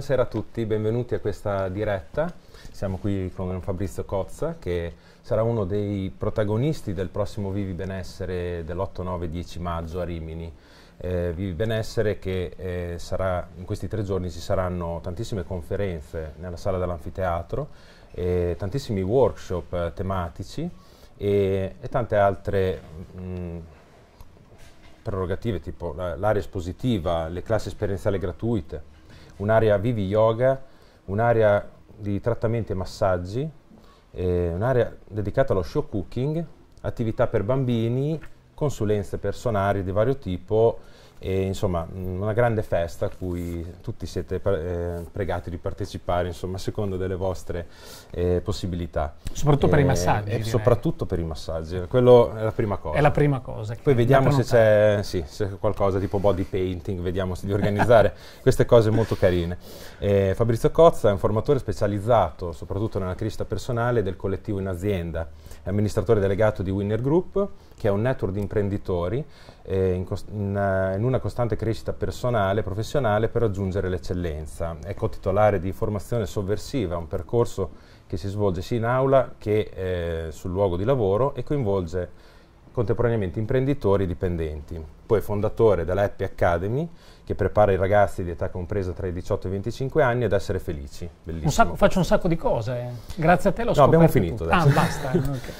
Buonasera a tutti, benvenuti a questa diretta. Siamo qui con Fabrizio Cozza che sarà uno dei protagonisti del prossimo Vivi Benessere dell'8, 9, 10 maggio a Rimini. Eh, Vivi Benessere che eh, sarà, in questi tre giorni ci saranno tantissime conferenze nella sala dell'anfiteatro, eh, tantissimi workshop eh, tematici e, e, tante altre... Mh, mm, prerogative tipo l'area espositiva, le classi esperienziali gratuite, un'area Vivi Yoga, un'area di trattamenti e massaggi, eh, un'area dedicata allo show cooking, attività per bambini, consulenze personali di vario tipo, e, insomma mm, una grande festa a cui tutti siete pre- eh, pregati di partecipare insomma seconda delle vostre eh, possibilità soprattutto eh, per i eh, massaggi soprattutto per i massaggi quello è la prima cosa è la prima cosa poi vediamo se c'è, sì, se c'è, qualcosa tipo body painting vediamo se di organizzare queste cose molto carine eh, Fabrizio Cozza è un formatore specializzato soprattutto nella crescita personale del collettivo in azienda è amministratore delegato di Winner Group che è un network di imprenditori eh, in, cost- in, uh, in, una costante crescita personale e professionale per raggiungere l'eccellenza. È co-titolare ecco, di Formazione Sovversiva, un percorso che si svolge sia in aula che eh, sul luogo di lavoro e coinvolge contemporaneamente imprenditori e dipendenti. Poi è fondatore della Happy Academy, che prepara i ragazzi di età compresa tra i 18 e i 25 anni ad essere felici. Un sacco, faccio un sacco di cose. Grazie a te lo so. No, abbiamo finito tutto. adesso. Ah, basta. okay.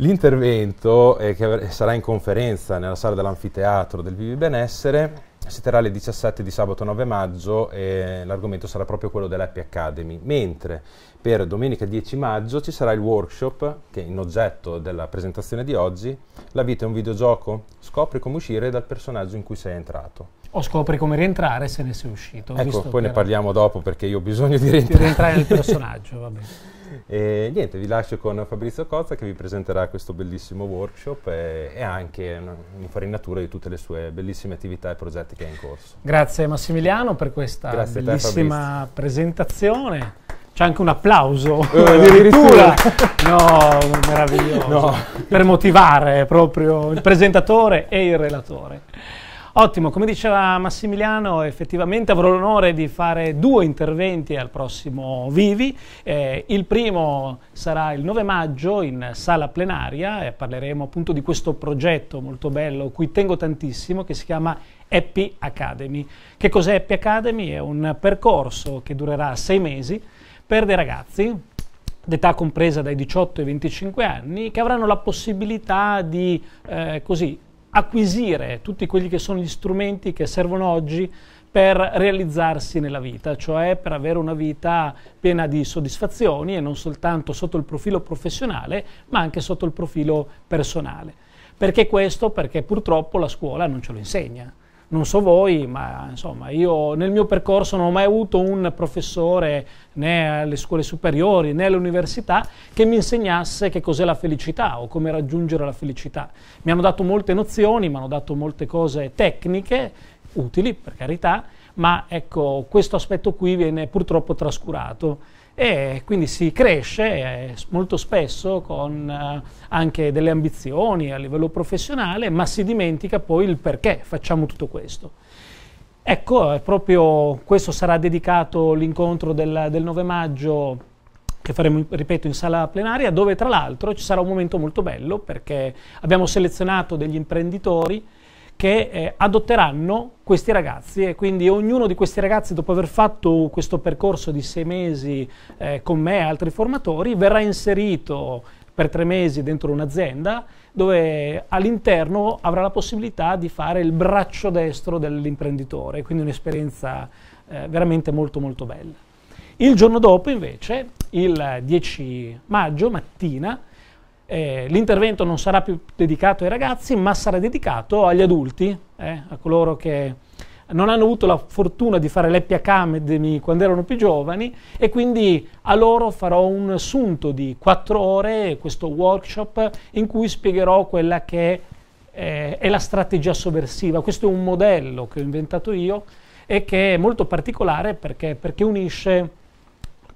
L'intervento, eh, che sarà in conferenza nella sala dell'anfiteatro del Vivi Benessere, si terrà alle 17 di sabato 9 maggio e l'argomento sarà proprio quello dell'Happy Academy, mentre per domenica 10 maggio ci sarà il workshop, che è in oggetto della presentazione di oggi, La vita è un videogioco, scopri come uscire dal personaggio in cui sei entrato. O scopri come rientrare se ne sei uscito. Ecco, poi ne parliamo dopo perché io ho bisogno di rientrare. Di rientrare nel personaggio, va bene. E niente, vi lascio con Fabrizio Cozza che vi presenterà questo bellissimo workshop e, e anche un'infarinatura di tutte le sue bellissime attività e progetti che è in corso. Grazie Massimiliano per questa Grazie bellissima te, presentazione. C'è anche un applauso, eh, addirittura. no, meraviglioso. No. Per motivare proprio il presentatore e il relatore. Ottimo, come diceva Massimiliano, effettivamente avrò l'onore di fare due interventi al prossimo Vivi. Eh, il primo sarà il 9 maggio in sala plenaria e parleremo appunto di questo progetto molto bello, cui tengo tantissimo, che si chiama Happy Academy. Che cos'è Happy Academy? È un percorso che durerà sei mesi per dei ragazzi d'età compresa dai 18 ai 25 anni, che avranno la possibilità di eh, così acquisire tutti quelli che sono gli strumenti che servono oggi per realizzarsi nella vita, cioè per avere una vita piena di soddisfazioni e non soltanto sotto il profilo professionale, ma anche sotto il profilo personale. Perché questo? Perché purtroppo la scuola non ce lo insegna non so voi, ma insomma io nel mio percorso non ho mai avuto un professore né alle scuole superiori né all'università che mi insegnasse che cos'è la felicità o come raggiungere la felicità. Mi hanno dato molte nozioni, mi hanno dato molte cose tecniche, utili per carità, ma ecco questo aspetto qui viene purtroppo trascurato e quindi si cresce eh, molto spesso con eh, anche delle ambizioni a livello professionale, ma si dimentica poi il perché facciamo tutto questo. Ecco, proprio questo sarà dedicato l'incontro del, del 9 maggio che faremo, ripeto, in sala plenaria, dove tra l'altro ci sarà un momento molto bello perché abbiamo selezionato degli imprenditori che eh, adotteranno questi ragazzi e quindi ognuno di questi ragazzi dopo aver fatto questo percorso di sei mesi eh, con me e altri formatori verrà inserito per tre mesi dentro un'azienda dove all'interno avrà la possibilità di fare il braccio destro dell'imprenditore, quindi un'esperienza eh, veramente molto molto bella. Il giorno dopo invece, il 10 maggio mattina, eh, l'intervento non sarà più dedicato ai ragazzi, ma sarà dedicato agli adulti, eh, a coloro che non hanno avuto la fortuna di fare l'EPIAC Academy quando erano più giovani e quindi a loro farò un assunto di quattro ore, questo workshop, in cui spiegherò quella che eh, è la strategia sovversiva. Questo è un modello che ho inventato io e che è molto particolare perché, perché unisce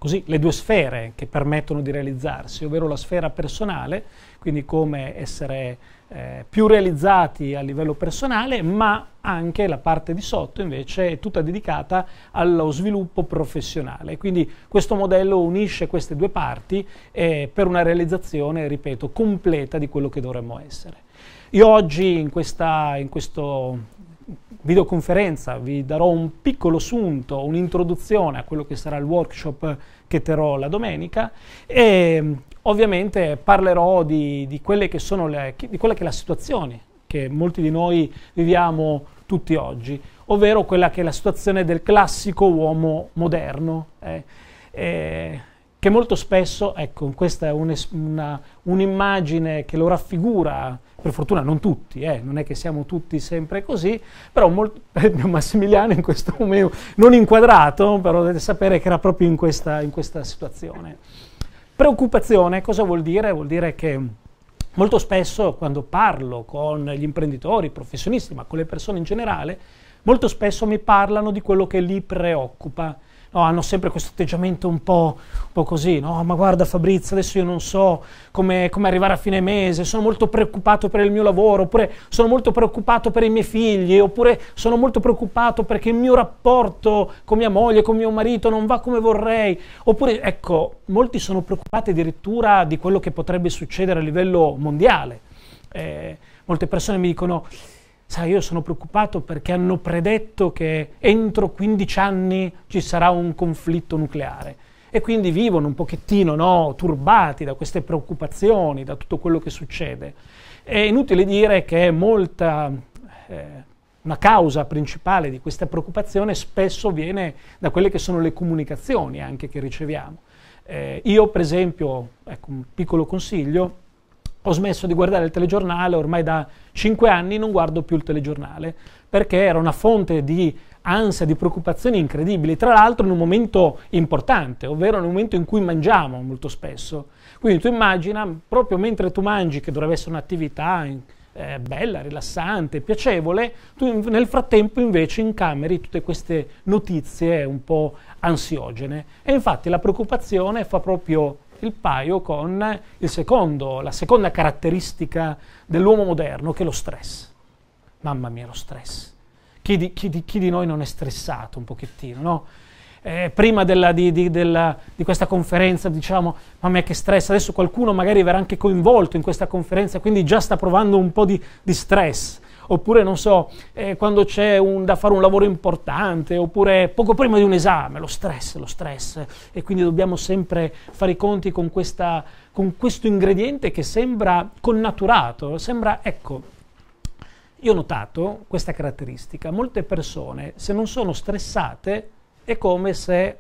Così le due sfere che permettono di realizzarsi, ovvero la sfera personale, quindi come essere eh, più realizzati a livello personale, ma anche la parte di sotto invece è tutta dedicata allo sviluppo professionale. Quindi questo modello unisce queste due parti eh, per una realizzazione, ripeto, completa di quello che dovremmo essere. Io oggi in, questa, in questo videoconferenza vi darò un piccolo assunto, un'introduzione a quello che sarà il workshop che terrò la domenica e mm, ovviamente parlerò di, di, quelle che sono le, di quella che è la situazione che molti di noi viviamo tutti oggi, ovvero quella che è la situazione del classico uomo moderno. Eh, eh, che molto spesso, ecco, questa è una, un'immagine che lo raffigura, per fortuna non tutti, eh, non è che siamo tutti sempre così, però molt- Massimiliano in questo momento, non inquadrato, però dovete sapere che era proprio in questa, in questa situazione. Preoccupazione, cosa vuol dire? Vuol dire che molto spesso quando parlo con gli imprenditori, i professionisti, ma con le persone in generale, molto spesso mi parlano di quello che li preoccupa no, hanno sempre questo atteggiamento un po', un po', così, no? ma guarda Fabrizio, adesso io non so come, come, arrivare a fine mese, sono molto preoccupato per il mio lavoro, oppure sono molto preoccupato per i miei figli, oppure sono molto preoccupato perché il mio rapporto con mia moglie, con mio marito non va come vorrei, oppure ecco, molti sono preoccupati addirittura di quello che potrebbe succedere a livello mondiale. Eh, molte persone mi dicono sai io sono preoccupato perché hanno predetto che entro 15 anni ci sarà un conflitto nucleare e quindi vivono un pochettino no, turbati da queste preoccupazioni, da tutto quello che succede. È inutile dire che molta, eh, una causa principale di questa preoccupazione spesso viene da quelle che sono le comunicazioni anche che riceviamo. Eh, io per esempio, ecco un piccolo consiglio, ho smesso di guardare il telegiornale, ormai da 5 anni non guardo più il telegiornale, perché era una fonte di ansia, di preoccupazioni incredibili, tra l'altro in un momento importante, ovvero nel momento in cui mangiamo molto spesso. Quindi tu immagina, proprio mentre tu mangi, che dovrebbe essere un'attività eh, bella, rilassante, piacevole, tu nel frattempo invece incameri tutte queste notizie un po' ansiogene. E infatti la preoccupazione fa proprio il paio con il secondo, la seconda caratteristica dell'uomo moderno, che è lo stress. Mamma mia, lo stress. Chi di, chi di, chi di noi non è stressato un pochettino, no? Eh, prima della, di, di, della, di, questa conferenza, diciamo, mamma mia che stress, adesso qualcuno magari verrà anche coinvolto in questa conferenza, quindi già sta provando un po' di, di stress oppure non so, eh, quando c'è un, da fare un lavoro importante, oppure poco prima di un esame, lo stress, lo stress, e quindi dobbiamo sempre fare i conti con, questa, con questo ingrediente che sembra connaturato, sembra, ecco, io ho notato questa caratteristica, molte persone se non sono stressate è come se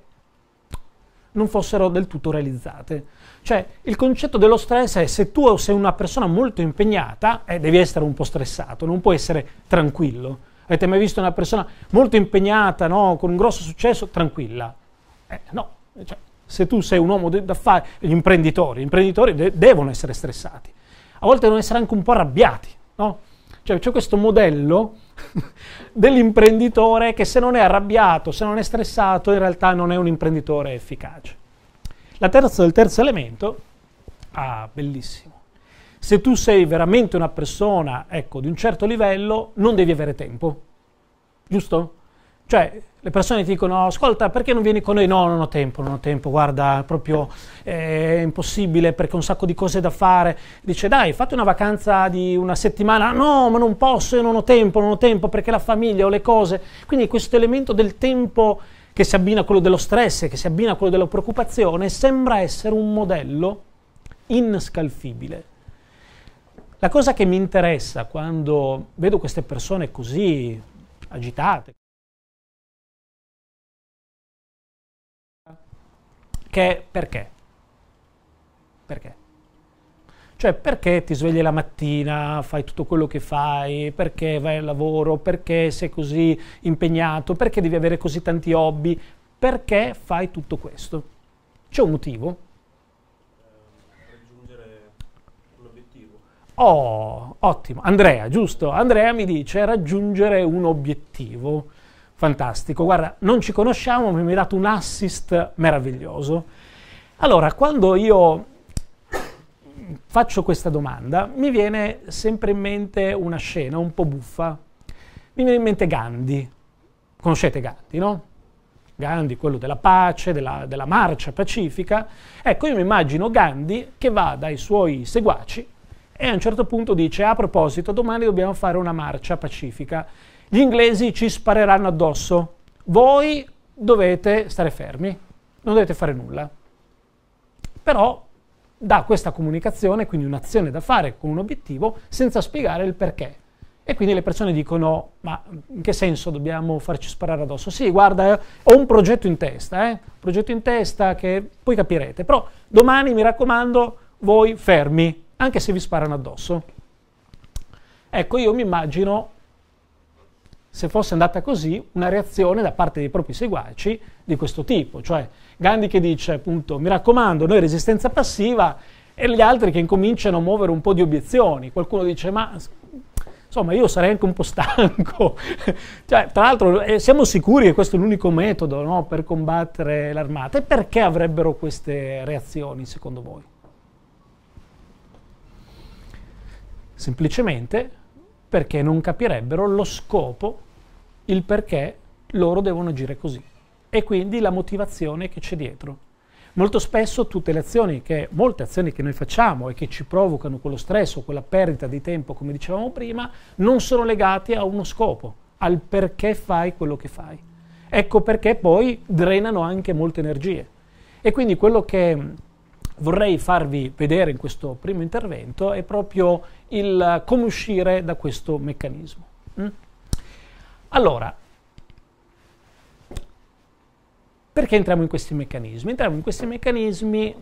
non fossero del tutto realizzate. Cioè il concetto dello stress è se tu sei una persona molto impegnata, eh, devi essere un po' stressato, non puoi essere tranquillo. Avete mai visto una persona molto impegnata, no, con un grosso successo, tranquilla? Eh, no, eh, cioè, se tu sei un uomo d'affari, gli imprenditori, gli imprenditori de- devono essere stressati. A volte devono essere anche un po' arrabbiati, no? Cioè c'è questo modello dell'imprenditore che se non è arrabbiato, se non è stressato, in realtà non è un imprenditore efficace. La terza del terzo elemento, ah, bellissimo. Se tu sei veramente una persona, ecco, di un certo livello, non devi avere tempo, giusto? Cioè, le persone ti dicono ascolta perché non vieni con noi? No, non ho tempo, non ho tempo, guarda, proprio eh, è impossibile perché ho un sacco di cose da fare. Dice dai, fate una vacanza di una settimana. No, ma non posso, io non ho tempo, non ho tempo perché la famiglia ho le cose. Quindi questo elemento del tempo che si abbina a quello dello stress, che si abbina a quello della preoccupazione, sembra essere un modello inscalfibile. La cosa che mi interessa quando vedo queste persone così agitate, Che perché? Perché? Cioè perché ti svegli la mattina, fai tutto quello che fai, perché vai al lavoro, perché sei così impegnato, perché devi avere così tanti hobby, perché fai tutto questo? C'è un motivo? Eh, raggiungere un obiettivo. Oh, ottimo. Andrea, giusto? Andrea mi dice raggiungere un obiettivo. Fantastico, guarda, non ci conosciamo, ma mi hai dato un assist meraviglioso. Allora, quando io faccio questa domanda, mi viene sempre in mente una scena un po' buffa. Mi viene in mente Gandhi. Conoscete Gandhi, no? Gandhi, quello della pace, della, della marcia pacifica. Ecco, io mi immagino Gandhi che va dai suoi seguaci e a un certo punto dice, a proposito, domani dobbiamo fare una marcia pacifica gli inglesi ci spareranno addosso, voi dovete stare fermi, non dovete fare nulla. Però dà questa comunicazione, quindi un'azione da fare con un obiettivo, senza spiegare il perché. E quindi le persone dicono, ma in che senso dobbiamo farci sparare addosso? Sì, guarda, eh, ho un progetto in testa, eh? un progetto in testa che poi capirete, però domani mi raccomando, voi fermi, anche se vi sparano addosso. Ecco, io mi immagino se fosse andata così, una reazione da parte dei propri seguaci di questo tipo. Cioè Gandhi che dice appunto mi raccomando, noi resistenza passiva e gli altri che incominciano a muovere un po' di obiezioni. Qualcuno dice ma insomma io sarei anche un po' stanco. cioè, tra l'altro eh, siamo sicuri che questo è l'unico metodo no, per combattere l'armata. E perché avrebbero queste reazioni secondo voi? Semplicemente perché non capirebbero lo scopo, il perché loro devono agire così e quindi la motivazione che c'è dietro. Molto spesso tutte le azioni che, molte azioni che noi facciamo e che ci provocano quello stress o quella perdita di tempo, come dicevamo prima, non sono legate a uno scopo, al perché fai quello che fai. Ecco perché poi drenano anche molte energie. E quindi quello che vorrei farvi vedere in questo primo intervento è proprio il come uscire da questo meccanismo. Mm? Allora, perché entriamo in questi meccanismi? Entriamo in questi meccanismi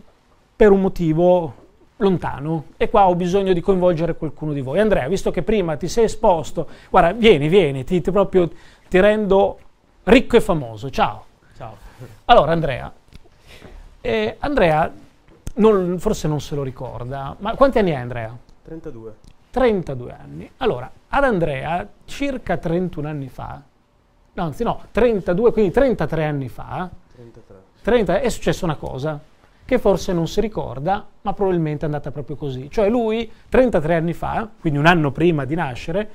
per un motivo lontano e qua ho bisogno di coinvolgere qualcuno di voi. Andrea, visto che prima ti sei esposto, guarda, vieni, vieni, ti, ti, proprio, ti rendo ricco e famoso. Ciao. Ciao. Allora, Andrea, eh, Andrea non, forse non se lo ricorda, ma quanti anni ha Andrea? 32. 32 anni. Allora, ad Andrea circa 31 anni fa, no, anzi no, 32, quindi 33 anni fa, 33. 30, è successa una cosa che forse non si ricorda, ma probabilmente è andata proprio così. Cioè lui 33 anni fa, quindi un anno prima di nascere,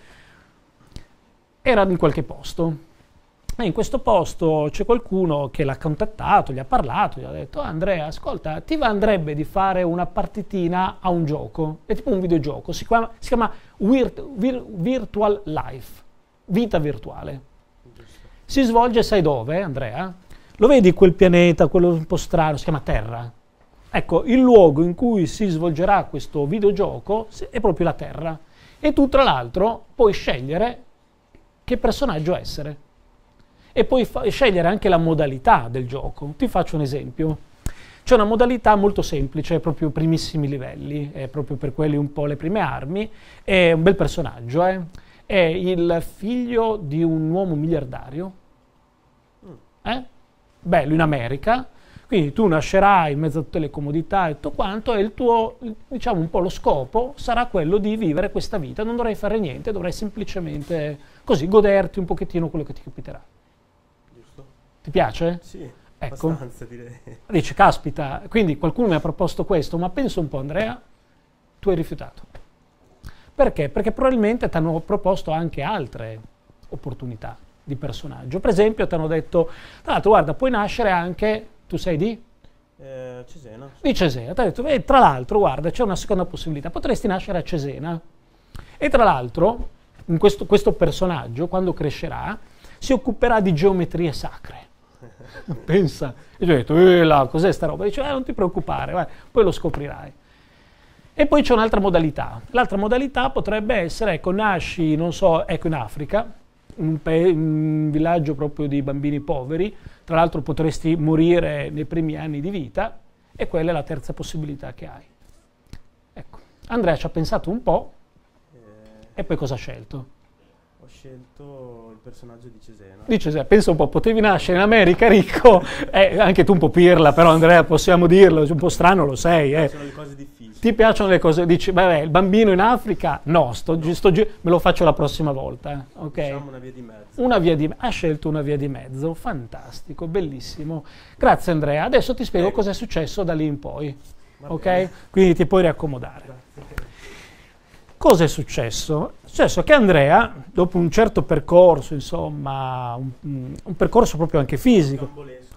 era in qualche posto ma in questo posto c'è qualcuno che l'ha contattato, gli ha parlato, gli ha detto Andrea, ascolta, ti andrebbe di fare una partitina a un gioco, è tipo un videogioco, si chiama, si chiama Virt- Vir- Virtual Life, vita virtuale. Si svolge, sai dove, Andrea? Lo vedi quel pianeta, quello un po' strano, si chiama Terra. Ecco, il luogo in cui si svolgerà questo videogioco è proprio la Terra. E tu, tra l'altro, puoi scegliere che personaggio essere e puoi scegliere anche la modalità del gioco. Ti faccio un esempio. C'è una modalità molto semplice, proprio primissimi livelli, è proprio per quelli un po' le prime armi, è un bel personaggio, eh? è il figlio di un uomo miliardario, mm. eh? bello in America, quindi tu nascerai in mezzo a tutte le comodità e tutto quanto e il tuo, diciamo un po' lo scopo sarà quello di vivere questa vita, non dovrai fare niente, dovrai semplicemente così goderti un pochettino quello che ti capiterà. Ti piace? Sì. Ecco. Abbastanza direi. Dice, caspita, quindi qualcuno mi ha proposto questo, ma penso un po' Andrea, tu hai rifiutato. Perché? Perché probabilmente ti hanno proposto anche altre opportunità di personaggio. Per esempio ti hanno detto, tra l'altro guarda, puoi nascere anche, tu sei di? Eh, Cesena. Di Cesena. Ti ha detto, e tra l'altro guarda, c'è una seconda possibilità, potresti nascere a Cesena. E tra l'altro questo, questo personaggio, quando crescerà, si occuperà di geometrie sacre pensa. E gli ho detto, eh là, cos'è sta roba? dice, eh, non ti preoccupare, vai, poi lo scoprirai. E poi c'è un'altra modalità. L'altra modalità potrebbe essere, ecco, nasci, non so, ecco, in Africa, in un, villaggio proprio di bambini poveri, tra l'altro potresti morire nei primi anni di vita, e quella è la terza possibilità che hai. Ecco, Andrea ci ha pensato un po', eh, e poi cosa ha scelto? Ho scelto personaggio di Cesena. Di Cesena, pensa un po', potevi nascere in America ricco, eh, anche tu un po' pirla, però Andrea possiamo dirlo, un po' strano lo sei. Eh. Sono le cose difficili. Ti piacciono le cose, dici, vabbè, il bambino in Africa, no, sto, sto, me lo faccio la prossima volta. Eh, ok. Facciamo una via di mezzo. Una via di, ha scelto una via di mezzo, fantastico, bellissimo. Grazie Andrea, adesso ti spiego eh. cosa è successo da lì in poi. Va ok? Bene. Quindi ti puoi riaccomodare. Grazie cosa è successo? È successo che Andrea, dopo un certo percorso, insomma, un, un percorso proprio anche fisico,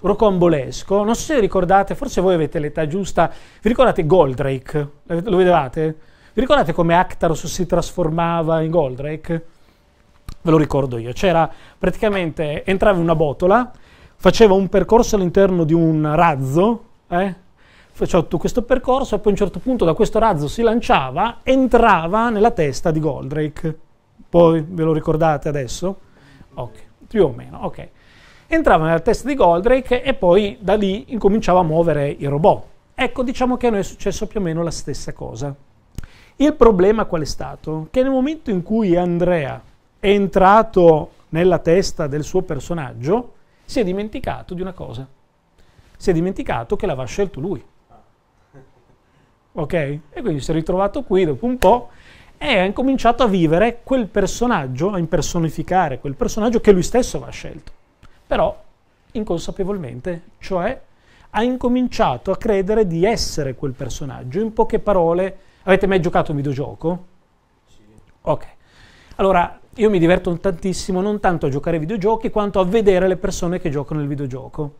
rocambolesco. non so se ricordate, forse voi avete l'età giusta, vi ricordate Goldrake? Lo vedevate? Vi ricordate come Actaros si trasformava in Goldrake? Ve lo ricordo io, c'era praticamente, entrava in una botola, faceva un percorso all'interno di un razzo, eh? faceva tutto questo percorso e poi a un certo punto da questo razzo si lanciava, entrava nella testa di Goldrake. Poi ve lo ricordate adesso? Ok, più o meno, ok. Entrava nella testa di Goldrake e poi da lì incominciava a muovere il robot. Ecco, diciamo che a noi è successo più o meno la stessa cosa. Il problema qual è stato? Che nel momento in cui Andrea è entrato nella testa del suo personaggio, si è dimenticato di una cosa. Si è dimenticato che l'aveva scelto lui ok? E quindi si è ritrovato qui dopo un po' e ha incominciato a vivere quel personaggio, a impersonificare quel personaggio che lui stesso aveva scelto, però inconsapevolmente, cioè ha incominciato a credere di essere quel personaggio. In poche parole, avete mai giocato un videogioco? Sì. Ok. Allora, io mi diverto tantissimo non tanto a giocare ai videogiochi quanto a vedere le persone che giocano al videogioco.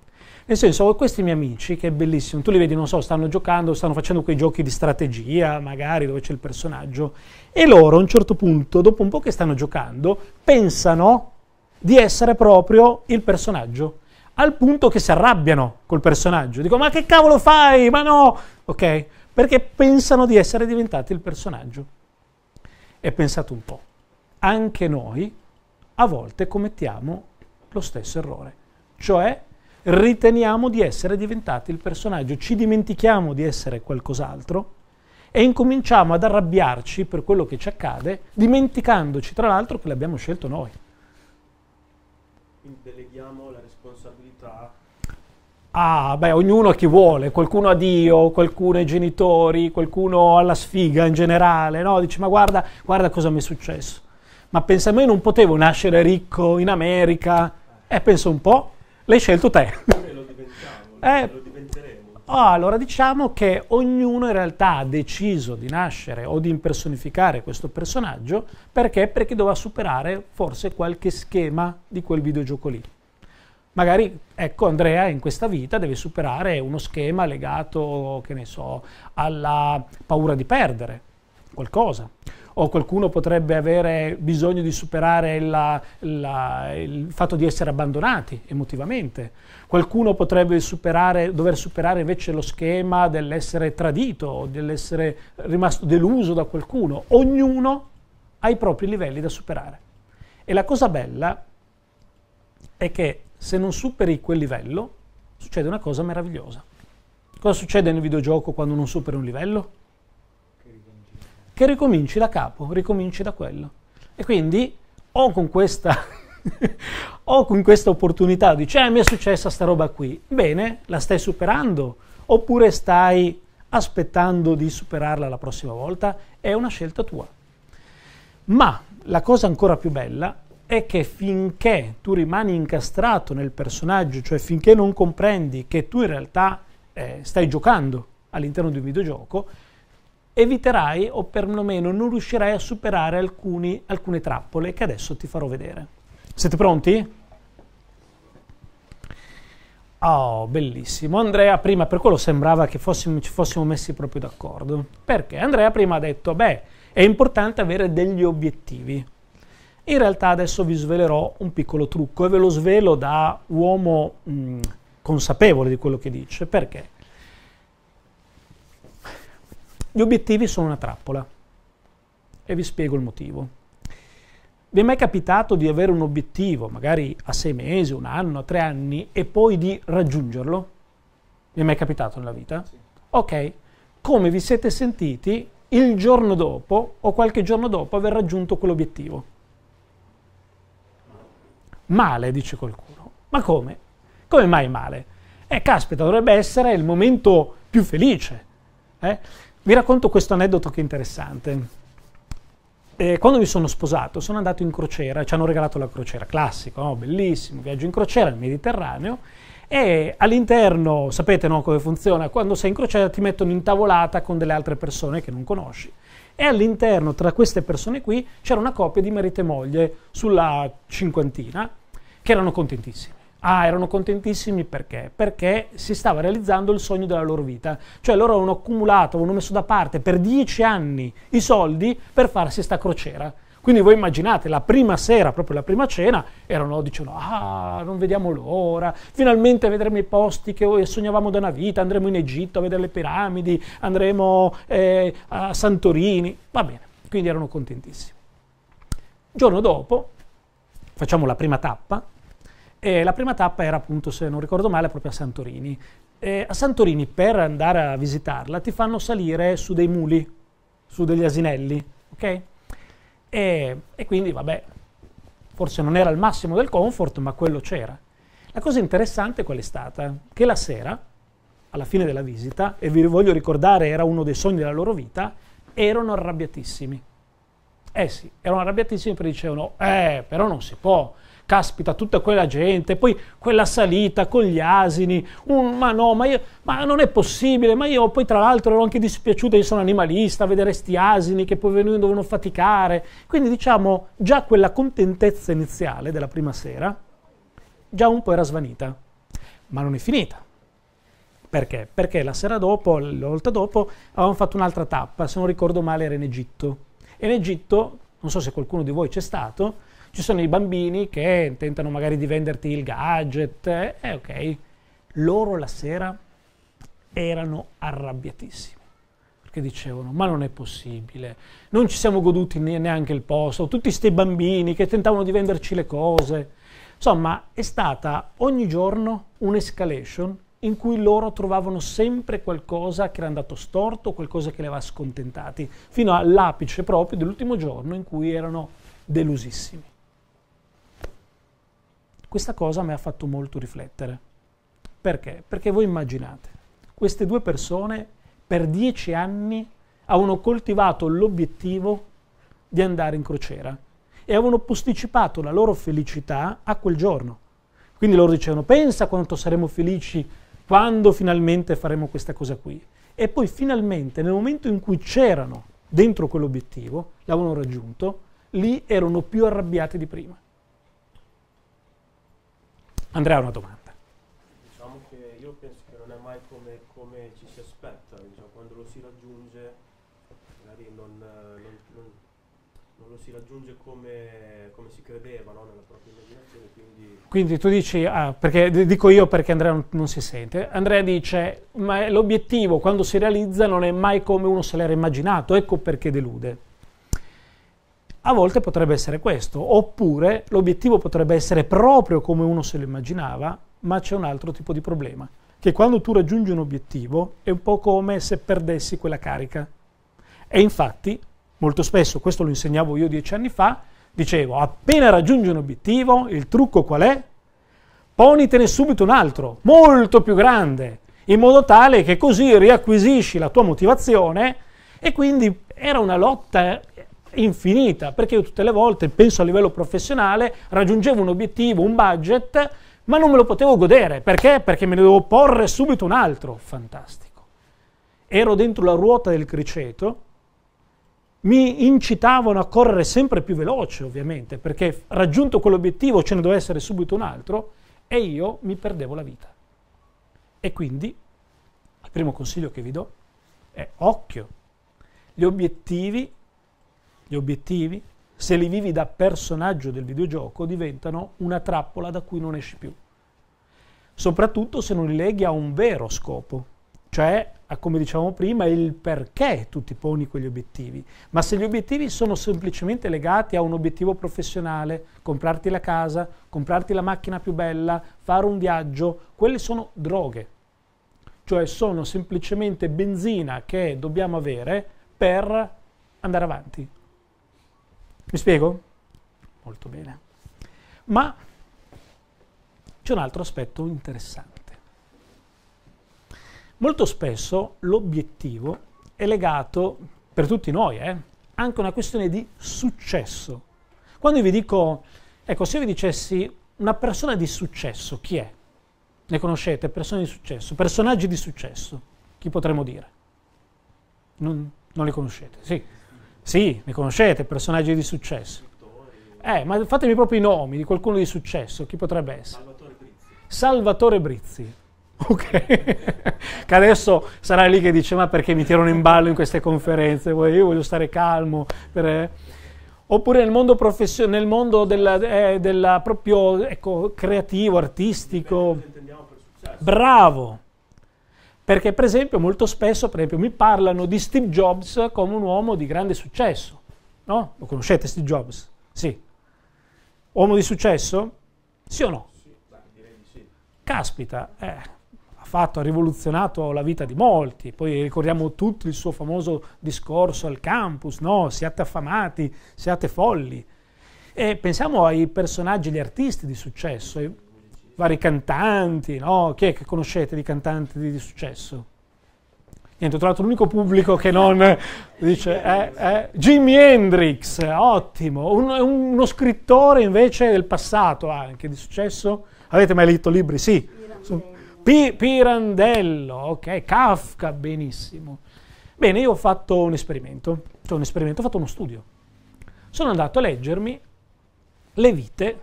Nel senso, ho questi miei amici che è bellissimo, tu li vedi, non so, stanno giocando, stanno facendo quei giochi di strategia, magari dove c'è il personaggio, e loro a un certo punto, dopo un po' che stanno giocando, pensano di essere proprio il personaggio, al punto che si arrabbiano col personaggio. Dico, ma che cavolo fai? Ma no! Ok? Perché pensano di essere diventati il personaggio. E pensate un po', anche noi a volte commettiamo lo stesso errore, cioè riteniamo di essere diventati il personaggio, ci dimentichiamo di essere qualcos'altro e incominciamo ad arrabbiarci per quello che ci accade, dimenticandoci tra l'altro che l'abbiamo scelto noi. Quindi deleghiamo la responsabilità. Ah, beh, ognuno a chi vuole, qualcuno a Dio, qualcuno ai genitori, qualcuno alla sfiga in generale, no? Dici, ma guarda, guarda cosa mi è successo. Ma pensa a me non potevo nascere ricco in America. Eh, pensa un po', L'hai scelto te. Lo eh, lo diventeremo. Ah, allora diciamo che ognuno in realtà ha deciso di nascere o di impersonificare questo personaggio perché? Perché doveva superare forse qualche schema di quel videogioco lì. Magari, ecco, Andrea in questa vita deve superare uno schema legato, che ne so, alla paura di perdere qualcosa o qualcuno potrebbe avere bisogno di superare la, la, il fatto di essere abbandonati emotivamente, qualcuno potrebbe superare, dover superare invece lo schema dell'essere tradito, dell'essere rimasto deluso da qualcuno, ognuno ha i propri livelli da superare. E la cosa bella è che se non superi quel livello succede una cosa meravigliosa. Cosa succede nel videogioco quando non superi un livello? che ricominci da capo, ricominci da quello. E quindi o con questa, o con questa opportunità dici, cioè, eh, mi è successa sta roba qui, bene, la stai superando, oppure stai aspettando di superarla la prossima volta, è una scelta tua. Ma la cosa ancora più bella è che finché tu rimani incastrato nel personaggio, cioè finché non comprendi che tu in realtà eh, stai giocando all'interno di un videogioco, eviterai o perlomeno non riuscirai a superare alcuni, alcune trappole che adesso ti farò vedere. Siete pronti? Oh, bellissimo. Andrea prima, per quello sembrava che fossimo, ci fossimo messi proprio d'accordo. Perché Andrea prima ha detto, beh, è importante avere degli obiettivi. In realtà adesso vi svelerò un piccolo trucco e ve lo svelo da uomo mh, mm, consapevole di quello che dice. Perché? Gli obiettivi sono una trappola e vi spiego il motivo. Vi è mai capitato di avere un obiettivo, magari a sei mesi, un anno, tre anni, e poi di raggiungerlo? Vi è mai capitato nella vita? Sì. Ok, come vi siete sentiti il giorno dopo o qualche giorno dopo aver raggiunto quell'obiettivo? Male, dice qualcuno. Ma come? Come mai male? Eh, caspita, dovrebbe essere il momento più felice. Eh? Vi racconto questo aneddoto che è interessante. Eh, quando mi sono sposato sono andato in crociera, ci hanno regalato la crociera, classico, oh, no? bellissimo, viaggio in crociera nel Mediterraneo e all'interno, sapete no, come funziona, quando sei in crociera ti mettono in tavolata con delle altre persone che non conosci e all'interno tra queste persone qui c'era una coppia di marito e moglie sulla cinquantina che erano contentissimi. Ah, erano contentissimi perché? Perché si stava realizzando il sogno della loro vita. Cioè loro avevano accumulato, avevano messo da parte per dieci anni i soldi per farsi sta crociera. Quindi voi immaginate, la prima sera, proprio la prima cena, erano, dicevano, ah, non vediamo l'ora, finalmente vedremo i posti che sognavamo da una vita, andremo in Egitto a vedere le piramidi, andremo eh, a Santorini, va bene. Quindi erano contentissimi. Il giorno dopo, facciamo la prima tappa, e la prima tappa era appunto, se non ricordo male, proprio a Santorini. E a Santorini, per andare a visitarla, ti fanno salire su dei muli, su degli asinelli, ok? E, e quindi, vabbè, forse non era il massimo del comfort, ma quello c'era. La cosa interessante qual è stata? Che la sera, alla fine della visita, e vi voglio ricordare era uno dei sogni della loro vita, erano arrabbiatissimi. Eh sì, erano arrabbiatissimi perché dicevano, eh, però non si può, caspita, tutta quella gente, poi quella salita con gli asini, un, ma no, ma, io, ma, non è possibile, ma io poi tra l'altro ero anche dispiaciuto, io sono animalista, vedere sti asini che poi venivano devono faticare, quindi diciamo già quella contentezza iniziale della prima sera già un po' era svanita, ma non è finita. Perché? Perché la sera dopo, la volta dopo, avevamo fatto un'altra tappa, se non ricordo male era in Egitto. E in Egitto, non so se qualcuno di voi c'è stato, ci sono i bambini che tentano magari di venderti il gadget, e eh, eh, ok, loro la sera erano arrabbiatissimi perché dicevano ma non è possibile, non ci siamo goduti neanche il posto, tutti questi bambini che tentavano di venderci le cose. Insomma, è stata ogni giorno un'escalation in cui loro trovavano sempre qualcosa che era andato storto, qualcosa che le aveva scontentati, fino all'apice proprio dell'ultimo giorno in cui erano delusissimi. Questa cosa mi ha fatto molto riflettere. Perché? Perché voi immaginate, queste due persone per dieci anni avevano coltivato l'obiettivo di andare in crociera e avevano posticipato la loro felicità a quel giorno. Quindi loro dicevano pensa quanto saremo felici quando finalmente faremo questa cosa qui. E poi finalmente nel momento in cui c'erano dentro quell'obiettivo, l'avevano raggiunto, lì erano più arrabbiati di prima. Andrea ha una domanda. Diciamo che io penso che non è mai come, come ci si aspetta, diciamo, quando lo si raggiunge magari non, non, non, non lo si raggiunge come, come si credeva no? nella propria immaginazione. Quindi, quindi tu dici, ah, perché, dico io perché Andrea non, si sente, Andrea dice ma l'obiettivo quando si realizza non è mai come uno se l'era immaginato, ecco perché delude. A volte potrebbe essere questo, oppure l'obiettivo potrebbe essere proprio come uno se lo immaginava, ma c'è un altro tipo di problema, che quando tu raggiungi un obiettivo è un po' come se perdessi quella carica. E infatti, molto spesso, questo lo insegnavo io dieci anni fa, dicevo, appena raggiungi un obiettivo, il trucco qual è? Ponitene subito un altro, molto più grande, in modo tale che così riacquisisci la tua motivazione e quindi era una lotta infinita, perché io tutte le volte, penso a livello professionale, raggiungevo un obiettivo, un budget, ma non me lo potevo godere, perché? Perché me ne dovevo porre subito un altro, fantastico. Ero dentro la ruota del criceto, mi incitavano a correre sempre più veloce, ovviamente, perché raggiunto quell'obiettivo ce ne doveva essere subito un altro e io mi perdevo la vita. E quindi il primo consiglio che vi do è occhio. Gli obiettivi gli obiettivi, se li vivi da personaggio del videogioco, diventano una trappola da cui non esci più. Soprattutto se non li leghi a un vero scopo, cioè a, come dicevamo prima, il perché tu ti poni quegli obiettivi. Ma se gli obiettivi sono semplicemente legati a un obiettivo professionale, comprarti la casa, comprarti la macchina più bella, fare un viaggio, quelle sono droghe. Cioè sono semplicemente benzina che dobbiamo avere per andare avanti, mi spiego? Molto bene. Ma c'è un altro aspetto interessante. Molto spesso l'obiettivo è legato, per tutti noi, eh, anche a una questione di successo. Quando io vi dico, ecco, se io vi dicessi una persona di successo, chi è? Ne conoscete persone di successo, personaggi di successo, chi potremmo dire? Non, non li conoscete, sì, sì, mi conoscete, personaggi di successo. Eh, ma fatemi proprio i nomi di qualcuno di successo, chi potrebbe essere? Salvatore Brizzi. Salvatore Brizzi. Ok, che adesso sarà lì che dice ma perché mi tirano in ballo in queste conferenze, io voglio stare calmo. Per... Eh. Oppure nel mondo, profession- nel mondo della, eh, della proprio ecco, creativo, artistico. Bravo, perché per esempio molto spesso per esempio, mi parlano di Steve Jobs come un uomo di grande successo. No? Lo conoscete Steve Jobs? Sì. Uomo di successo? Sì o no? Sì, direi di sì. Caspita, eh, ha fatto, ha rivoluzionato la vita di molti. Poi ricordiamo tutto il suo famoso discorso al campus, no? Siate affamati, siate folli. E pensiamo ai personaggi, agli artisti di successo vari cantanti, no? Chi è che conoscete di cantanti di, di successo? Niente, ho trovato l'unico pubblico che non dice eh, eh, Jimi Hendrix, ottimo, un, uno scrittore invece del passato anche di successo. Avete mai letto libri? Sì. Pirandello, Pirandello ok, Kafka, benissimo. Bene, io ho fatto un esperimento, cioè un esperimento, ho fatto uno studio. Sono andato a leggermi le vite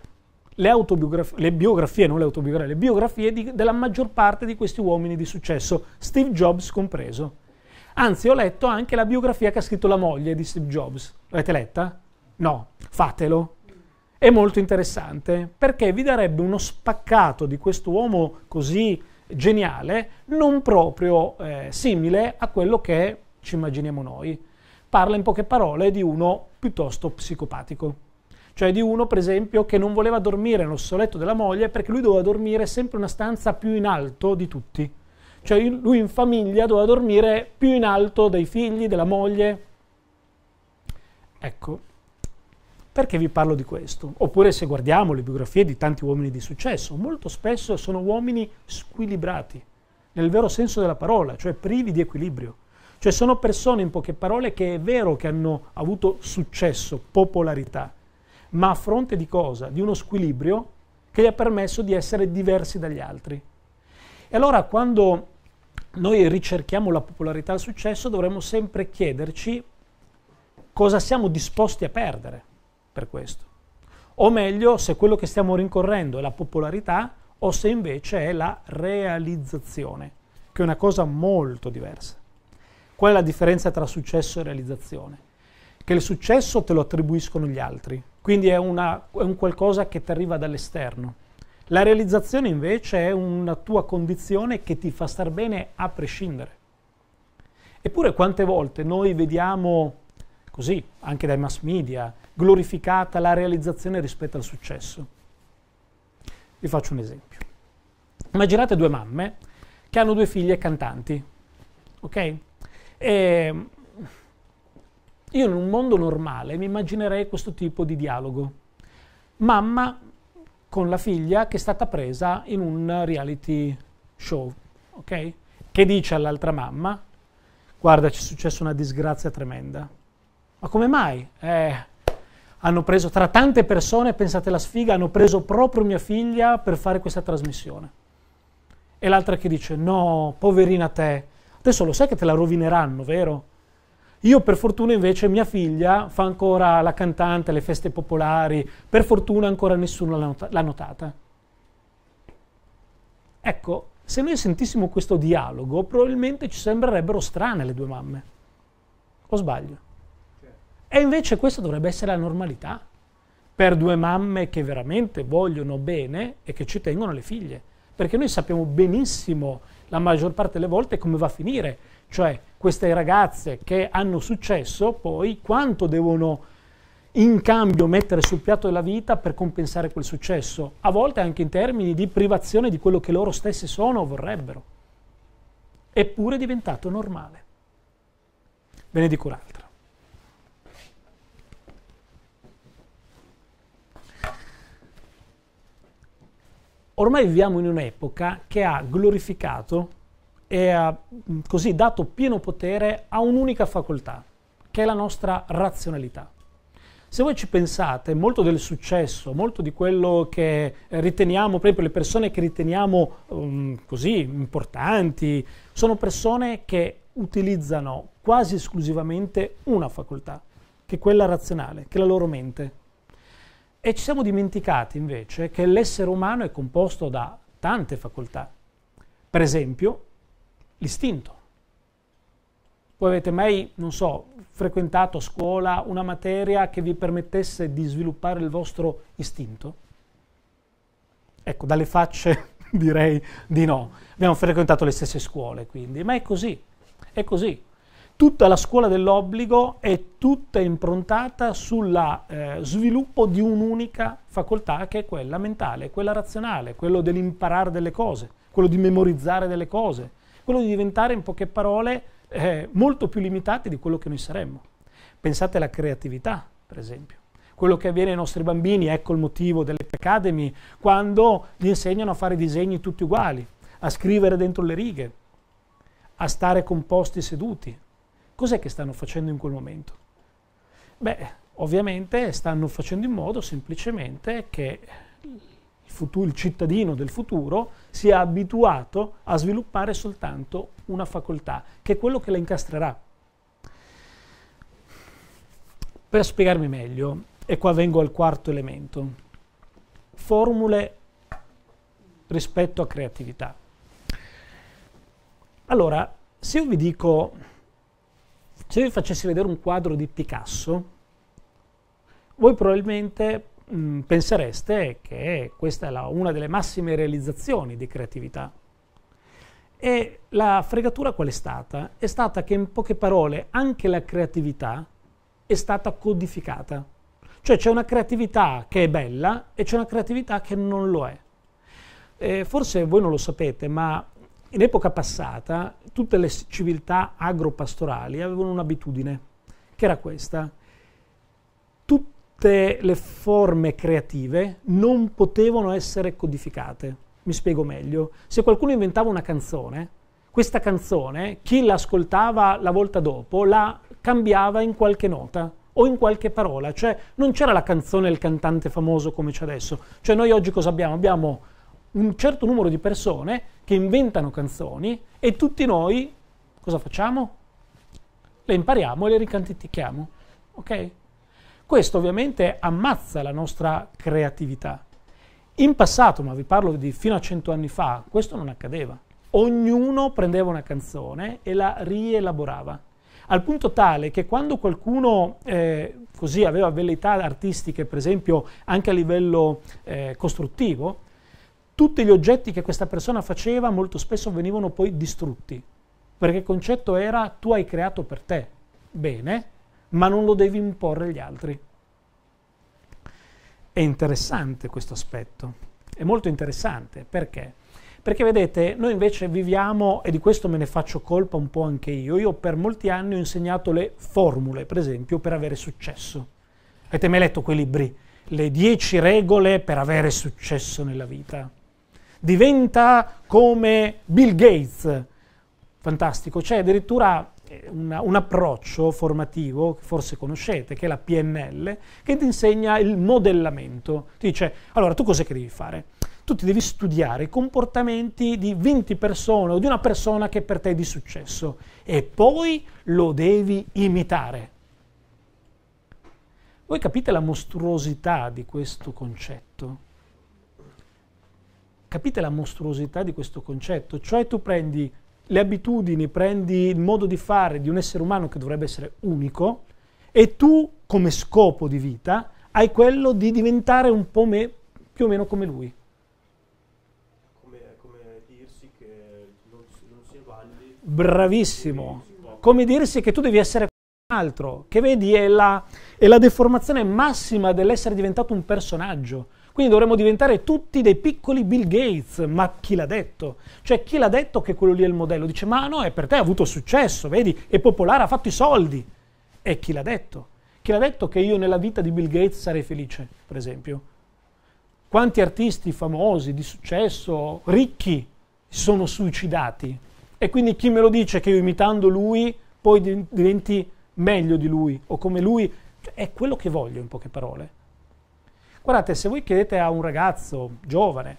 le, autobiografie, le biografie, non le autobiografie, le biografie di, della maggior parte di questi uomini di successo, Steve Jobs compreso. Anzi, ho letto anche la biografia che ha scritto la moglie di Steve Jobs. L'avete letta? No, fatelo. È molto interessante perché vi darebbe uno spaccato di questo uomo così geniale, non proprio eh, simile a quello che ci immaginiamo noi. Parla in poche parole di uno piuttosto psicopatico cioè di uno per esempio che non voleva dormire nel stesso letto della moglie perché lui doveva dormire sempre una stanza più in alto di tutti, cioè lui in famiglia doveva dormire più in alto dei figli, della moglie. Ecco, perché vi parlo di questo? Oppure se guardiamo le biografie di tanti uomini di successo, molto spesso sono uomini squilibrati, nel vero senso della parola, cioè privi di equilibrio. Cioè sono persone, in poche parole, che è vero che hanno avuto successo, popolarità, ma a fronte di cosa? Di uno squilibrio che gli ha permesso di essere diversi dagli altri. E allora quando noi ricerchiamo la popolarità e il successo dovremmo sempre chiederci cosa siamo disposti a perdere per questo. O meglio, se quello che stiamo rincorrendo è la popolarità o se invece è la realizzazione, che è una cosa molto diversa. Qual è la differenza tra successo e realizzazione? Che il successo te lo attribuiscono gli altri, quindi è, una, è un qualcosa che ti arriva dall'esterno. La realizzazione invece è una tua condizione che ti fa star bene a prescindere. Eppure quante volte noi vediamo così, anche dai mass media, glorificata la realizzazione rispetto al successo. Vi faccio un esempio. Immaginate due mamme che hanno due figlie cantanti, ok? E io in un mondo normale mi immaginerei questo tipo di dialogo. Mamma con la figlia che è stata presa in un reality show, ok? Che dice all'altra mamma, guarda ci è successa una disgrazia tremenda. Ma come mai? Eh, hanno preso, tra tante persone, pensate la sfiga, hanno preso proprio mia figlia per fare questa trasmissione. E l'altra che dice, no, poverina te, adesso lo sai che te la rovineranno, vero? Io per fortuna invece mia figlia fa ancora la cantante, le feste popolari, per fortuna ancora nessuno l'ha, not- l'ha notata. Ecco, se noi sentissimo questo dialogo, probabilmente ci sembrerebbero strane le due mamme. O sbaglio? Certo. E invece questa dovrebbe essere la normalità per due mamme che veramente vogliono bene e che ci tengono le figlie. Perché noi sappiamo benissimo la maggior parte delle volte come va a finire. Cioè queste ragazze che hanno successo poi quanto devono in cambio mettere sul piatto della vita per compensare quel successo, a volte anche in termini di privazione di quello che loro stesse sono o vorrebbero. Eppure è diventato normale. Ve ne dico un'altra. Ormai viviamo in un'epoca che ha glorificato e eh, ha mm, così dato pieno potere a un'unica facoltà, che è la nostra razionalità. Se voi ci pensate, molto del successo, molto di quello che riteniamo, per esempio le persone che riteniamo um, così importanti, sono persone che utilizzano quasi esclusivamente una facoltà, che è quella razionale, che è la loro mente. E ci siamo dimenticati invece che l'essere umano è composto da tante facoltà. Per esempio, l'istinto. Voi avete mai, non so, frequentato a scuola una materia che vi permettesse di sviluppare il vostro istinto? Ecco, dalle facce direi di no. Abbiamo frequentato le stesse scuole, quindi, ma è così, è così. Tutta la scuola dell'obbligo è tutta improntata sullo eh, sviluppo di un'unica facoltà che è quella mentale, quella razionale, quello dell'imparare delle cose, quello di memorizzare delle cose, quello di diventare in poche parole eh, molto più limitati di quello che noi saremmo. Pensate alla creatività, per esempio. Quello che avviene ai nostri bambini, ecco il motivo delle Academy, quando gli insegnano a fare disegni tutti uguali, a scrivere dentro le righe, a stare composti seduti. Cos'è che stanno facendo in quel momento? Beh, ovviamente stanno facendo in modo semplicemente che futuro, il cittadino del futuro sia abituato a sviluppare soltanto una facoltà, che è quello che la incastrerà. Per spiegarmi meglio, e qua vengo al quarto elemento, formule rispetto a creatività. Allora, se io vi dico, se vi facessi vedere un quadro di Picasso, voi probabilmente mh, mm, pensereste che questa è la, una delle massime realizzazioni di creatività. E la fregatura qual è stata? È stata che in poche parole anche la creatività è stata codificata. Cioè c'è una creatività che è bella e c'è una creatività che non lo è. Eh, forse voi non lo sapete, ma in epoca passata tutte le civiltà agropastorali avevano un'abitudine, che era questa. Tutti tutte le forme creative non potevano essere codificate. Mi spiego meglio. Se qualcuno inventava una canzone, questa canzone, chi l'ascoltava la volta dopo, la cambiava in qualche nota o in qualche parola, cioè non c'era la canzone il cantante famoso come c'è adesso. Cioè noi oggi cosa abbiamo? Abbiamo un certo numero di persone che inventano canzoni e tutti noi cosa facciamo? Le impariamo e le ricantichiamo. Ok? Questo ovviamente ammazza la nostra creatività. In passato, ma vi parlo di fino a cento anni fa, questo non accadeva. Ognuno prendeva una canzone e la rielaborava, al punto tale che quando qualcuno eh, così aveva velleità artistiche, per esempio anche a livello eh, costruttivo, tutti gli oggetti che questa persona faceva molto spesso venivano poi distrutti, perché il concetto era tu hai creato per te. Bene, ma non lo devi imporre agli altri. È interessante questo aspetto, è molto interessante perché? Perché vedete, noi invece viviamo, e di questo me ne faccio colpa un po' anche io, io per molti anni ho insegnato le formule, per esempio, per avere successo. Avete mai letto quei libri? Le 10 regole per avere successo nella vita. Diventa come Bill Gates. Fantastico, Cioè, addirittura eh, una, un approccio formativo che forse conoscete, che è la PNL, che ti insegna il modellamento. Ti dice, allora tu cosa che devi fare? Tu ti devi studiare i comportamenti di 20 persone o di una persona che per te è di successo e poi lo devi imitare. Voi capite la mostruosità di questo concetto? Capite la mostruosità di questo concetto? Cioè tu prendi le abitudini, prendi il modo di fare di un essere umano che dovrebbe essere unico e tu come scopo di vita hai quello di diventare un po' me, più o meno come lui. Come, come dirsi che non, non si è Bravissimo. Come dirsi che tu devi essere qualcun altro, che vedi è la, è la deformazione massima dell'essere diventato un personaggio. Quindi dovremmo diventare tutti dei piccoli Bill Gates, ma chi l'ha detto? Cioè chi l'ha detto che quello lì è il modello? Dice ma no, è per te, ha avuto successo, vedi, è popolare, ha fatto i soldi. E chi l'ha detto? Chi l'ha detto che io nella vita di Bill Gates sarei felice, per esempio? Quanti artisti famosi, di successo, ricchi, si sono suicidati? E quindi chi me lo dice che io imitando lui poi diventi meglio di lui o come lui? Cioè, è quello che voglio in poche parole. Guardate, se voi chiedete a un ragazzo giovane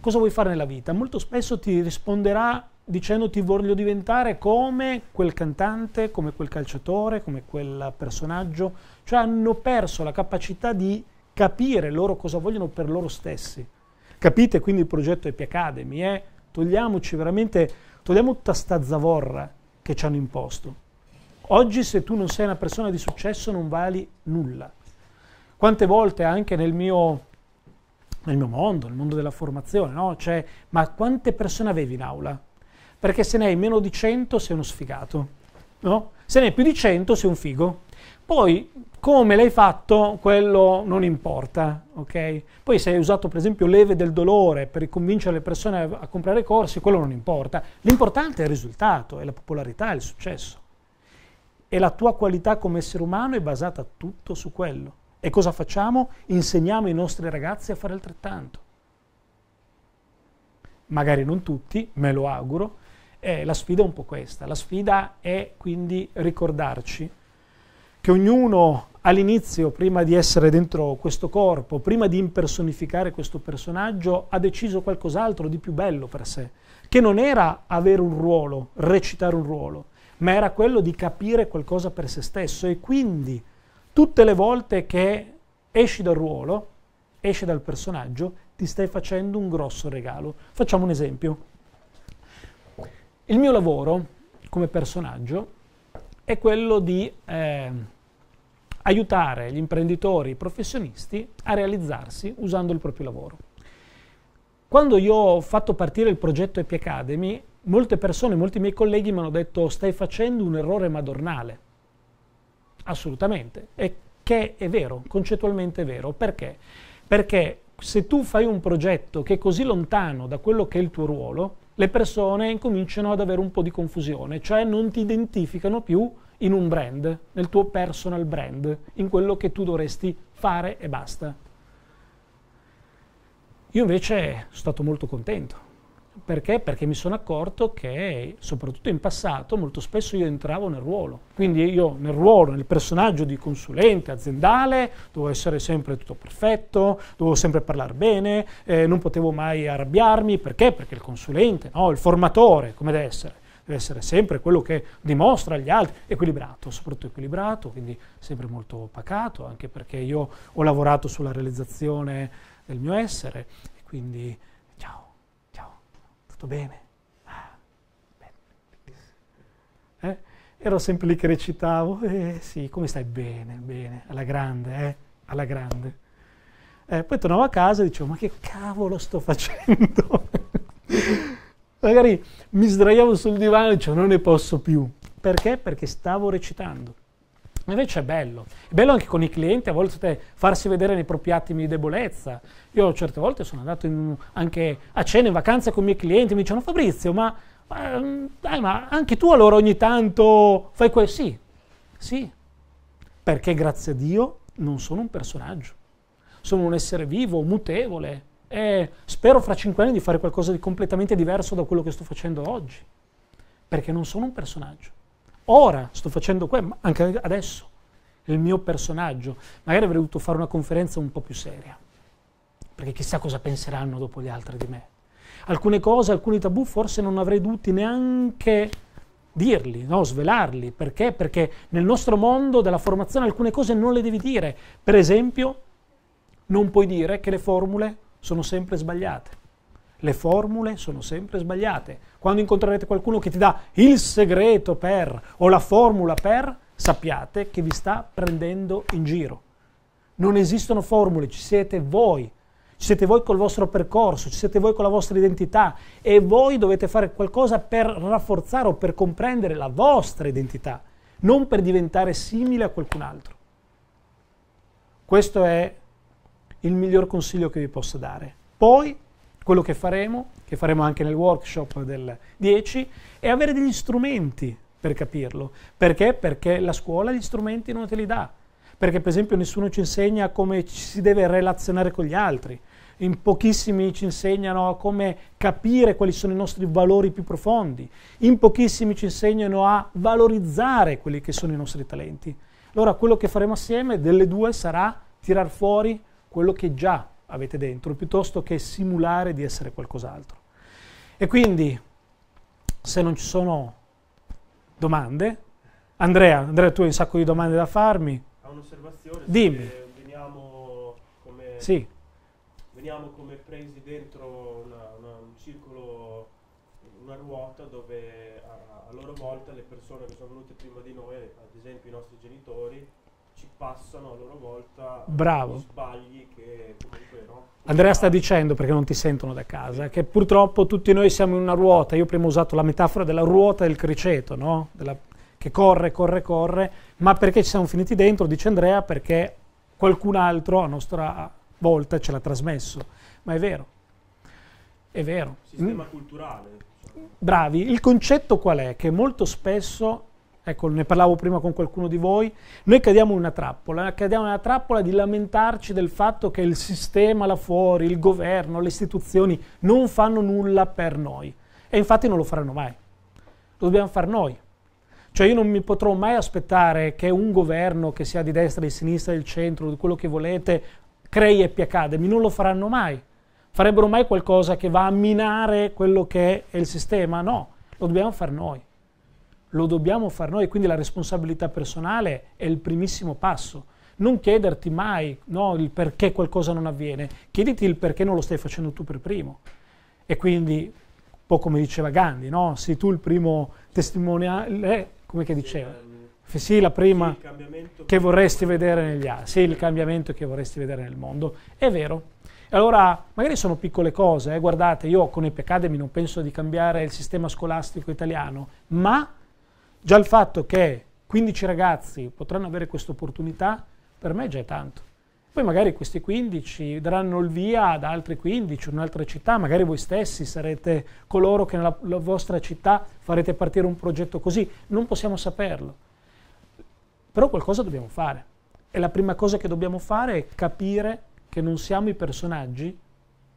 cosa vuoi fare nella vita, molto spesso ti risponderà dicendo ti voglio diventare come quel cantante, come quel calciatore, come quel personaggio, cioè hanno perso la capacità di capire loro cosa vogliono per loro stessi. Capite quindi il progetto Epi Academy, eh? togliamoci veramente, togliamo tutta sta zavorra che ci hanno imposto. Oggi se tu non sei una persona di successo non vali nulla. Quante volte anche nel mio, nel mio mondo, nel mondo della formazione, no? Cioè, ma quante persone avevi in aula? Perché se ne hai meno di 100 sei uno sfigato, no? Se ne hai più di 100 sei un figo. Poi come l'hai fatto, quello non importa, ok? Poi se hai usato per esempio leve del dolore per convincere le persone a, a comprare corsi, quello non importa. L'importante è il risultato, è la popolarità, è il successo. E la tua qualità come essere umano è basata tutto su quello. E cosa facciamo? Insegniamo i nostri ragazzi a fare altrettanto. Magari non tutti, me lo auguro. Eh, la sfida è un po' questa. La sfida è quindi ricordarci che ognuno all'inizio, prima di essere dentro questo corpo, prima di impersonificare questo personaggio, ha deciso qualcos'altro di più bello per sé, che non era avere un ruolo, recitare un ruolo, ma era quello di capire qualcosa per se stesso e quindi tutte le volte che esci dal ruolo, esci dal personaggio, ti stai facendo un grosso regalo. Facciamo un esempio. Il mio lavoro come personaggio è quello di eh, aiutare gli imprenditori, i professionisti a realizzarsi usando il proprio lavoro. Quando io ho fatto partire il progetto EP Academy, molte persone, molti miei colleghi mi hanno detto stai facendo un errore madornale Assolutamente. E che è vero, concettualmente è vero. Perché? Perché se tu fai un progetto che è così lontano da quello che è il tuo ruolo, le persone incominciano ad avere un po' di confusione, cioè non ti identificano più in un brand, nel tuo personal brand, in quello che tu dovresti fare e basta. Io invece sono stato molto contento perché? Perché mi sono accorto che, soprattutto in passato, molto spesso io entravo nel ruolo. Quindi io nel ruolo, nel personaggio di consulente aziendale, dovevo essere sempre tutto perfetto, dovevo sempre parlare bene, eh, non potevo mai arrabbiarmi. Perché? Perché il consulente, no? il formatore, come deve essere? Deve essere sempre quello che dimostra agli altri, equilibrato, soprattutto equilibrato, quindi sempre molto pacato, anche perché io ho lavorato sulla realizzazione del mio essere, quindi fatto bene. Ah, Eh? Ero sempre lì che recitavo, eh sì, come stai? Bene, bene, alla grande, eh? alla grande. Eh, poi tornavo a casa e dicevo, ma che cavolo sto facendo? Magari mi sdraiavo sul divano e dicevo, non ne posso più. Perché? Perché stavo recitando. Invece è bello. È bello anche con i clienti, a volte farsi vedere nei propri attimi di debolezza. Io certe volte sono andato in, anche a cena, in vacanza con i miei clienti, mi dicono Fabrizio, ma, ma, ehm, dai, ma anche tu allora ogni tanto fai quel... Sì, sì, perché grazie a Dio non sono un personaggio. Sono un essere vivo, mutevole. E spero fra cinque anni di fare qualcosa di completamente diverso da quello che sto facendo oggi. Perché non sono un personaggio ora sto facendo questo, anche adesso, il mio personaggio. Magari avrei dovuto fare una conferenza un po' più seria, perché chissà cosa penseranno dopo gli altri di me. Alcune cose, alcuni tabù forse non avrei dovuto neanche dirli, no? svelarli. Perché? Perché nel nostro mondo della formazione alcune cose non le devi dire. Per esempio, non puoi dire che le formule sono sempre sbagliate. Le formule sono sempre sbagliate. Quando incontrerete qualcuno che ti dà il segreto per o la formula per, sappiate che vi sta prendendo in giro. Non esistono formule, ci siete voi. Ci siete voi col vostro percorso, ci siete voi con la vostra identità e voi dovete fare qualcosa per rafforzare o per comprendere la vostra identità, non per diventare simile a qualcun altro. Questo è il miglior consiglio che vi posso dare. Poi quello che faremo, che faremo anche nel workshop del 10, è avere degli strumenti per capirlo. Perché? Perché la scuola gli strumenti non te li dà. Perché per esempio nessuno ci insegna come ci si deve relazionare con gli altri. In pochissimi ci insegnano a come capire quali sono i nostri valori più profondi. In pochissimi ci insegnano a valorizzare quelli che sono i nostri talenti. Allora quello che faremo assieme delle due sarà tirar fuori quello che già avete dentro, piuttosto che simulare di essere qualcos'altro. E quindi, se non ci sono domande, Andrea, Andrea tu hai un sacco di domande da farmi. Ha un'osservazione. Dimmi. Veniamo come, sì. veniamo come presi dentro una, una, un circolo, una ruota dove a, a loro volta le persone che sono venute prima di noi, ad esempio i nostri genitori, ci passano a loro volta Bravo. sbagli che comunque no. Andrea sta dicendo, perché non ti sentono da casa, che purtroppo tutti noi siamo in una ruota. Io prima ho usato la metafora della ruota del criceto, no? della, che corre, corre, corre, ma perché ci siamo finiti dentro, dice Andrea, perché qualcun altro a nostra volta ce l'ha trasmesso. Ma è vero, è vero. Sistema mm. culturale. Bravi, il concetto qual è? Che molto spesso Ecco, ne parlavo prima con qualcuno di voi. Noi cadiamo in una trappola, cadiamo nella trappola di lamentarci del fatto che il sistema là fuori, il governo, le istituzioni non fanno nulla per noi. E infatti non lo faranno mai. Lo dobbiamo fare noi. Cioè io non mi potrò mai aspettare che un governo che sia di destra, di sinistra, del centro, di quello che volete, crei Happy Academy. Non lo faranno mai. Farebbero mai qualcosa che va a minare quello che è il sistema? No, lo dobbiamo fare noi lo dobbiamo fare noi, quindi la responsabilità personale è il primissimo passo. Non chiederti mai no, il perché qualcosa non avviene, chiediti il perché non lo stai facendo tu per primo. E quindi, un po' come diceva Gandhi, no? sei tu il primo testimoniale, come che diceva? Sì, la prima che vorresti vedere negli altri, sì, il cambiamento che vorresti vedere nel mondo. È vero, allora, magari sono piccole cose, eh? guardate, io con EP Academy non penso di cambiare il sistema scolastico italiano, ma Già il fatto che 15 ragazzi potranno avere questa opportunità, per me già è tanto. Poi magari questi 15 daranno il via ad altri 15 in un'altra città, magari voi stessi sarete coloro che nella vostra città farete partire un progetto così, non possiamo saperlo. Però qualcosa dobbiamo fare e la prima cosa che dobbiamo fare è capire che non siamo i personaggi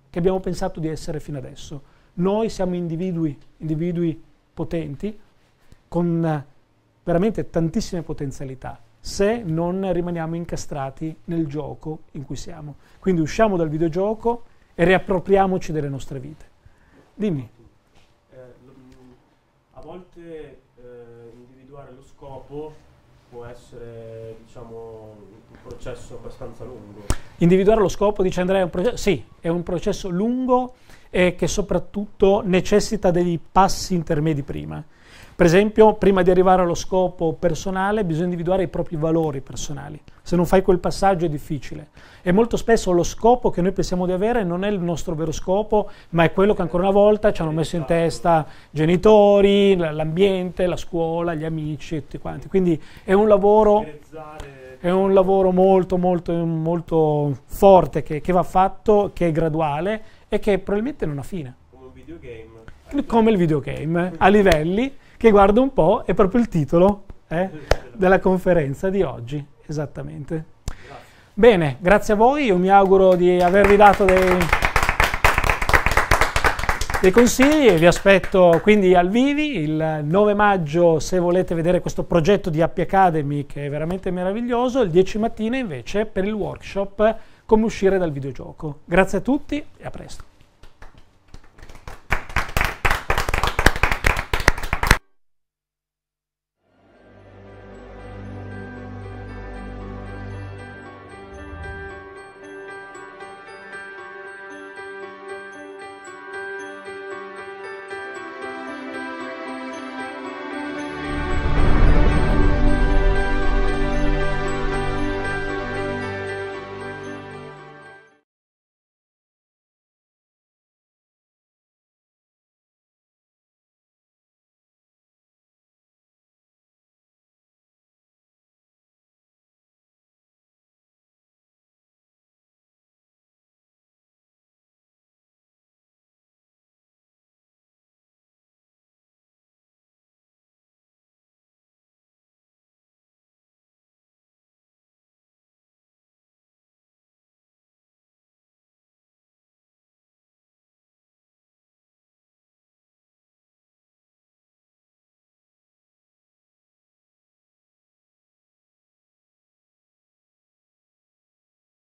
che abbiamo pensato di essere fino adesso. Noi siamo individui, individui potenti, con eh, veramente tantissime potenzialità se non rimaniamo incastrati nel gioco in cui siamo. Quindi usciamo dal videogioco e riappropriamoci delle nostre vite. Dimmi. Eh, mm, a volte eh, individuare lo scopo può essere diciamo, un processo abbastanza lungo. Individuare lo scopo, dice Andrea, è un processo, sì, è un processo lungo e che soprattutto necessita dei passi intermedi prima. Per esempio, prima di arrivare allo scopo personale bisogna individuare i propri valori personali. Se non fai quel passaggio è difficile. E molto spesso lo scopo che noi pensiamo di avere non è il nostro vero scopo, ma è quello che ancora una volta ci hanno messo in testa genitori, l'ambiente, la scuola, gli amici e tutti quanti. Quindi è un lavoro, è un lavoro molto, molto, molto forte che, che va fatto, che è graduale e che probabilmente non ha fine. Come il videogame. Come il videogame, a livelli che guarda un po' è proprio il titolo eh, della conferenza di oggi, esattamente. Grazie. Bene, grazie a voi, io mi auguro di avervi dato dei, dei consigli, vi aspetto quindi al Vivi il 9 maggio se volete vedere questo progetto di Happy Academy che è veramente meraviglioso, il 10 mattina invece per il workshop come uscire dal videogioco. Grazie a tutti e a presto.